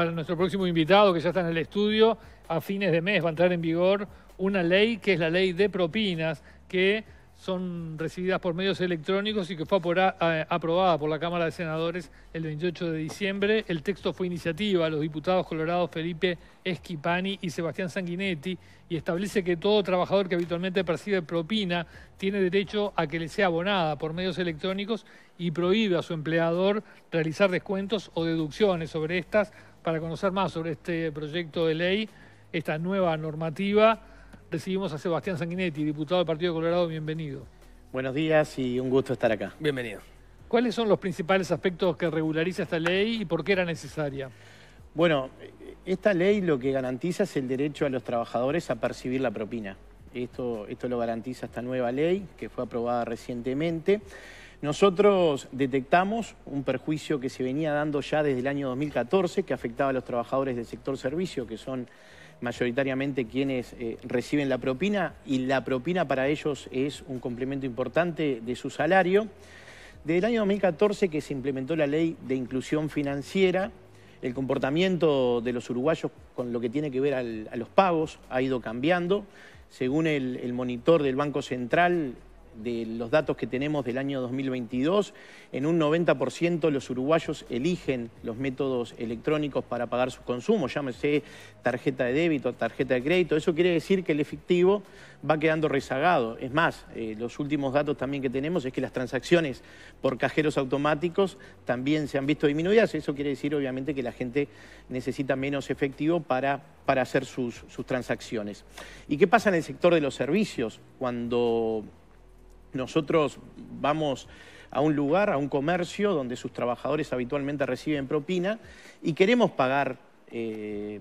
a nuestro próximo invitado que ya está en el estudio. A fines de mes va a entrar en vigor una ley que es la ley de propinas que son recibidas por medios electrónicos y que fue aprobada por la Cámara de Senadores el 28 de diciembre. El texto fue iniciativa de los diputados colorados Felipe Esquipani y Sebastián Sanguinetti y establece que todo trabajador que habitualmente percibe propina tiene derecho a que le sea abonada por medios electrónicos y prohíbe a su empleador realizar descuentos o deducciones sobre estas para conocer más sobre este proyecto de ley, esta nueva normativa, recibimos a Sebastián Sanguinetti, diputado del Partido Colorado. Bienvenido. Buenos días y un gusto estar acá. Bienvenido. ¿Cuáles son los principales aspectos que regulariza esta ley y por qué era necesaria? Bueno, esta ley lo que garantiza es el derecho a los trabajadores a percibir la propina. Esto, esto lo garantiza esta nueva ley que fue aprobada recientemente. Nosotros detectamos un perjuicio que se venía dando ya desde el año 2014, que afectaba a los trabajadores del sector servicio, que son mayoritariamente quienes eh, reciben la propina, y la propina para ellos es un complemento importante de su salario. Desde el año 2014 que se implementó la ley de inclusión financiera, el comportamiento de los uruguayos con lo que tiene que ver a los pagos ha ido cambiando. Según el, el monitor del Banco Central, de los datos que tenemos del año 2022, en un 90% los uruguayos eligen los métodos electrónicos para pagar sus consumos, llámese tarjeta de débito, tarjeta de crédito. Eso quiere decir que el efectivo va quedando rezagado. Es más, eh, los últimos datos también que tenemos es que las transacciones por cajeros automáticos también se han visto disminuidas. Eso quiere decir, obviamente, que la gente necesita menos efectivo para, hacer sus, sus transacciones. ¿Y qué pasa en el sector de los servicios cuando nosotros vamos a un lugar, a un comercio donde sus trabajadores habitualmente reciben propina y queremos pagar eh,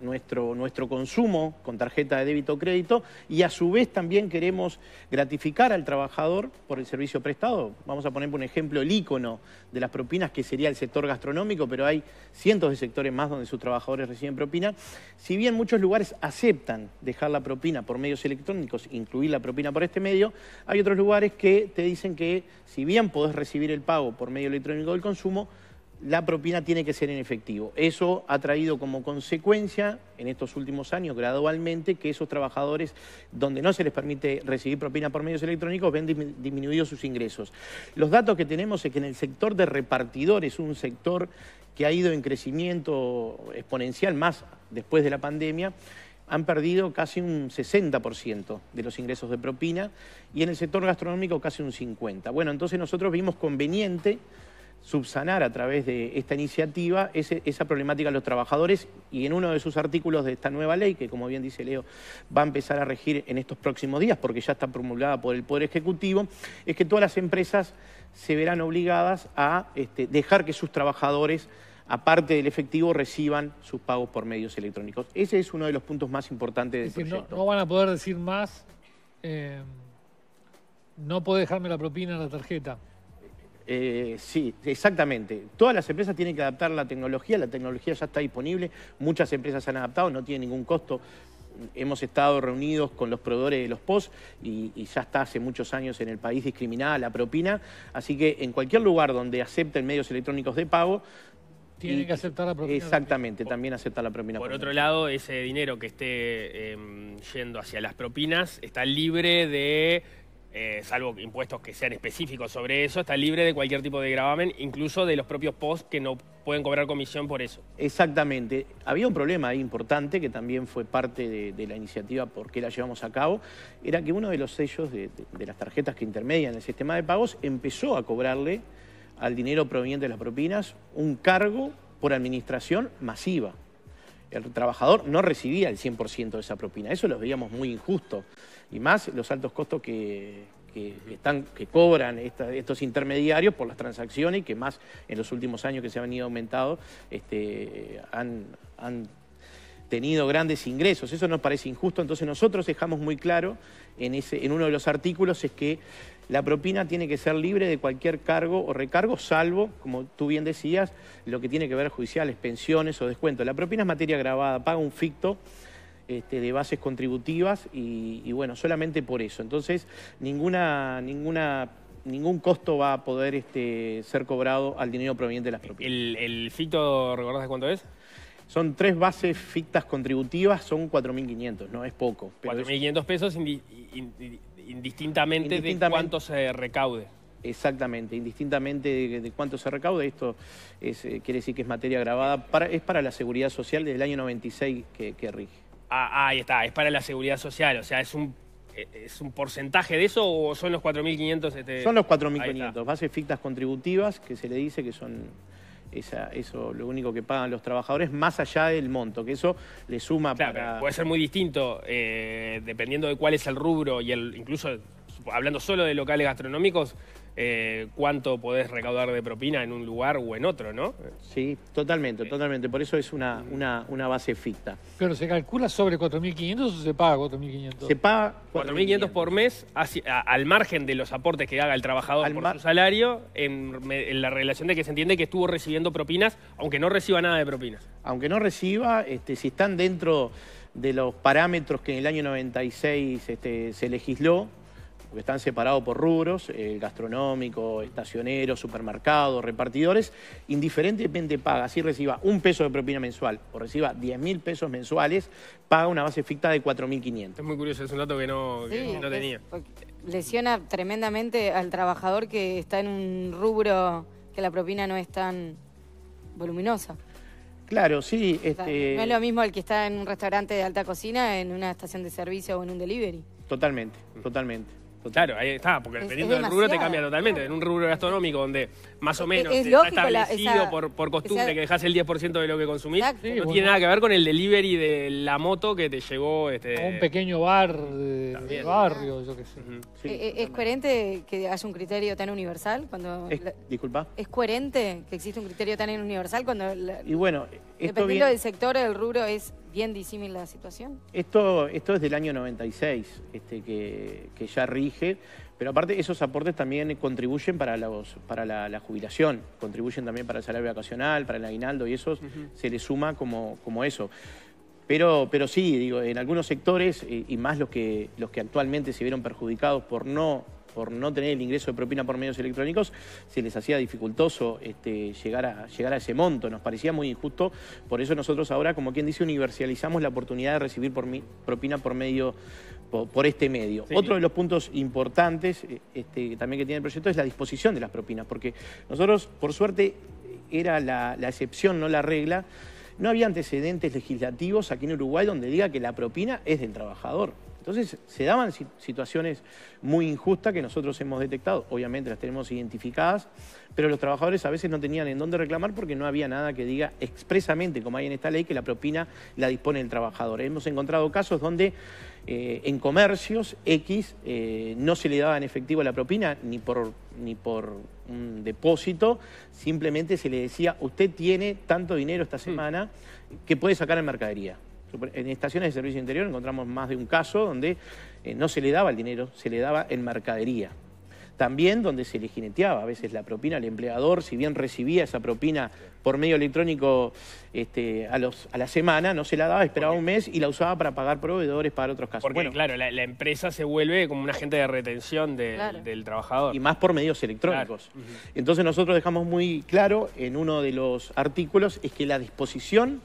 nuestro, consumo con tarjeta de débito o crédito y a su vez también queremos gratificar al trabajador por el servicio prestado. Vamos a poner por un ejemplo el ícono de las propinas que sería el sector gastronómico, pero hay cientos de sectores más donde sus trabajadores reciben propina. Si bien muchos lugares aceptan dejar la propina por medios electrónicos, incluir la propina por este medio, hay otros lugares que te dicen que si bien podés recibir el pago por medio electrónico del consumo, la propina tiene que ser en efectivo. Eso ha traído como consecuencia en estos últimos años gradualmente que esos trabajadores donde no se les permite recibir propina por medios electrónicos ven disminuidos sus ingresos. Los datos que tenemos es que en el sector de repartidores, un sector que ha ido en crecimiento exponencial más después de la pandemia, han perdido casi un 60% de los ingresos de propina y en el sector gastronómico casi un 50%. Bueno, entonces nosotros vimos conveniente subsanar a través de esta iniciativa esa problemática de los trabajadores y en uno de sus artículos de esta nueva ley, que como bien dice Leo, va a empezar a regir en estos próximos días porque ya está promulgada por el Poder Ejecutivo, es que todas las empresas se verán obligadas a este, dejar que sus trabajadores aparte del efectivo, reciban sus pagos por medios electrónicos. Ese es uno de los puntos más importantes del proyecto. No, no, van a poder decir más, eh, no puedo dejarme la propina en la tarjeta. Eh, sí, exactamente. Todas las empresas tienen que adaptar la tecnología, la tecnología ya está disponible, muchas empresas se han adaptado, no tiene ningún costo hemos estado reunidos con los proveedores de los POS y, ya está hace muchos años en el país discriminada la propina. Así que en cualquier lugar donde acepten medios electrónicos de pago. Tienen que aceptar la propina. Exactamente, también aceptar la propina. Por, otro lado, ese dinero que esté em, yendo hacia las propinas está libre de eh, salvo impuestos que sean específicos sobre eso, está libre de cualquier tipo de gravamen, incluso de los propios posts que no pueden cobrar comisión por eso. Exactamente. Había un problema importante que también fue parte de, la iniciativa porque la llevamos a cabo, era que uno de los sellos de las tarjetas que intermedian el sistema de pagos empezó a cobrarle al dinero proveniente de las propinas un cargo por administración masiva el trabajador no recibía el 100% de esa propina. Eso lo veíamos muy injusto. Y más los altos costos que, están, que cobran estos intermediarios por las transacciones y que más en los últimos años que se han ido aumentando este, han tenido grandes ingresos. Eso nos parece injusto, entonces nosotros dejamos muy claro en, ese, en uno de los artículos es que la propina tiene que ser libre de cualquier cargo o recargo, salvo, como tú bien decías, lo que tiene que ver judiciales, pensiones o descuentos. La propina es materia grabada, paga un ficto este, de bases contributivas y, bueno, solamente por eso. Entonces, ninguna, ninguna ningún costo va a poder este, ser cobrado al dinero proveniente de las propinas. ¿El, el ficto, recordás de cuánto es? Son tres bases fictas contributivas, son 4.500, no es poco. 4.500 pesos indistintamente, de cuánto se recaude. Exactamente, indistintamente de, cuánto se recaude, esto eh, quiere decir que es materia grabada, es para la seguridad social desde el año 96 que, que rige. Ah, ahí está, es para la seguridad social, o sea, es un e, porcentaje de eso o son los 4.500? Este... Son los 4.500, bases fictas contributivas que se le dice que son esa, eso lo único que pagan los trabajadores, más allá del monto, que eso le suma Puede ser muy distinto, eh, dependiendo de cuál es el rubro y el incluso hablando solo de locales gastronómicos, eh, cuánto podés recaudar de propina en un lugar o en otro, ¿no? Sí, totalmente, totalmente. Por eso es una, una, base ficta. ¿Pero se calcula sobre 4.500 o se paga 4.500? Se paga 4.500 por mes al margen de los aportes que haga el trabajador por su salario en, la relación de que se entiende que estuvo recibiendo propinas, aunque no reciba nada de propinas. Aunque no reciba, este, si están dentro de los parámetros que en el año 96 este, se legisló, porque están separados por rubros, gastronómicos, eh, gastronómico, estacionero, supermercado, repartidores, indiferentemente paga, si reciba un peso de propina mensual o reciba 10 mil pesos mensuales, paga una base ficta de 4.500. Es muy curioso, es un dato que no, tenía. Lesiona tremendamente al trabajador que está en un rubro que la propina no es tan voluminosa. Claro, sí. Este, no es lo mismo el que está en un restaurante de alta cocina, en una estación de servicio o en un delivery. Totalmente, mm. totalmente. Pues claro, ahí está, porque dependiendo del rubro te cambia totalmente. En un rubro gastronómico donde más o menos está establecido por, costumbre que dejas el 10% de lo que consumís, no tiene nada que ver con el delivery de la moto que te llegó... Este, un pequeño bar de, barrio, yo qué sé. Eh, eh, ¿Es, coherente que haya un criterio tan universal cuando... disculpa. ¿Es coherente que existe un criterio tan universal cuando... y bueno, dependiendo del sector, el rubro es bien disímil la situación. Esto, esto es del año 96 este, que, ya rige, pero aparte esos aportes también contribuyen para, para la, jubilación, contribuyen también para el salario vacacional, para el aguinaldo y eso se le suma como, como eso. Pero, pero sí, digo, en algunos sectores, eh, y más los que, los que actualmente se vieron perjudicados por no por no tener el ingreso de propina por medios electrónicos, se les hacía dificultoso este, llegar, a, llegar a ese monto. Nos parecía muy injusto, por eso nosotros ahora, como quien dice, universalizamos la oportunidad de recibir propina por medio por, este medio. Otro de los puntos importantes eh, este, también que tiene el proyecto es la disposición de las propinas, porque nosotros, por suerte, era la excepción, no la regla. No había antecedentes legislativos aquí en Uruguay donde diga que la propina es del trabajador. Entonces se daban situaciones muy injustas que nosotros hemos detectado, obviamente las tenemos identificadas, pero los trabajadores a veces no tenían en dónde reclamar porque no había nada que diga expresamente, como hay en esta ley, que la propina la dispone el trabajador. Hemos encontrado casos donde eh, en comercios X eh, no se le daba en efectivo la propina ni por, ni por un depósito, simplemente se le decía, usted tiene tanto dinero esta mm. semana que puede sacar en mercadería. En estaciones de servicio interior encontramos más de un caso donde eh, no se le daba el dinero, se le daba en mercadería. También donde se le jineteaba a veces la propina al empleador, si bien recibía esa propina por medio electrónico este, a, la semana, no se la daba, esperaba un mes y la usaba para pagar proveedores, para otros casos. Porque, bueno, claro, la, empresa se vuelve como un agente de retención del trabajador. Y más por medios electrónicos. Entonces nosotros dejamos muy claro en uno de los artículos es que la disposición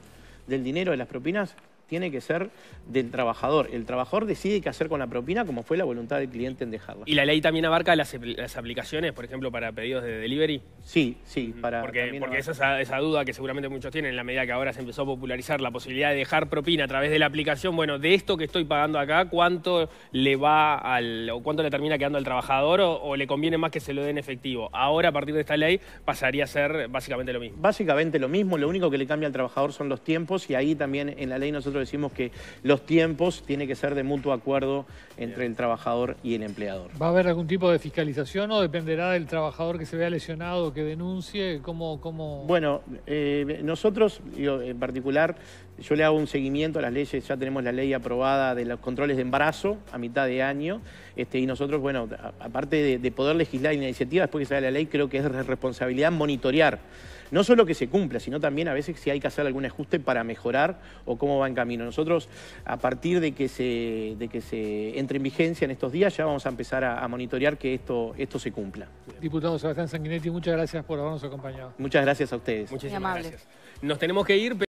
del dinero de las propinas tiene que ser del trabajador. El trabajador decide qué hacer con la propina, como fue la voluntad del cliente en dejarla. ¿Y la ley también abarca las, aplicaciones, por ejemplo, para pedidos de delivery? Sí, sí. Para porque, porque esa, esa duda que seguramente muchos tienen, en la medida que ahora se empezó a popularizar la posibilidad de dejar propina a través de la aplicación, bueno, de esto que estoy pagando acá, ¿cuánto le va al, o cuánto le termina quedando al trabajador o, o le conviene más que se lo den efectivo? Ahora, a partir de esta ley, pasaría a ser básicamente lo mismo. Básicamente lo mismo, lo único que le cambia al trabajador son los tiempos y ahí también en la ley nosotros decimos que los tiempos tienen que ser de mutuo acuerdo entre el trabajador y el empleador. ¿Va a haber algún tipo de fiscalización o dependerá del trabajador que se vea lesionado, que denuncie? ¿Cómo, cómo... Bueno, eh, nosotros en particular yo le hago un seguimiento a las leyes, ya tenemos la ley aprobada de los controles de embarazo a mitad de año, este, y nosotros, bueno, aparte de, poder legislar en la iniciativa, después que sale la ley, creo que es responsabilidad monitorear, no solo que se cumpla, sino también a veces si hay que hacer algún ajuste para mejorar o cómo va en camino. Nosotros, a partir de que se, entre en vigencia en estos días, ya vamos a empezar a, monitorear que esto, esto se cumpla. Diputado Sebastián Sanguinetti, muchas gracias por habernos acompañado. Muchas gracias a ustedes. Muchísimas gracias. Nos tenemos que ir,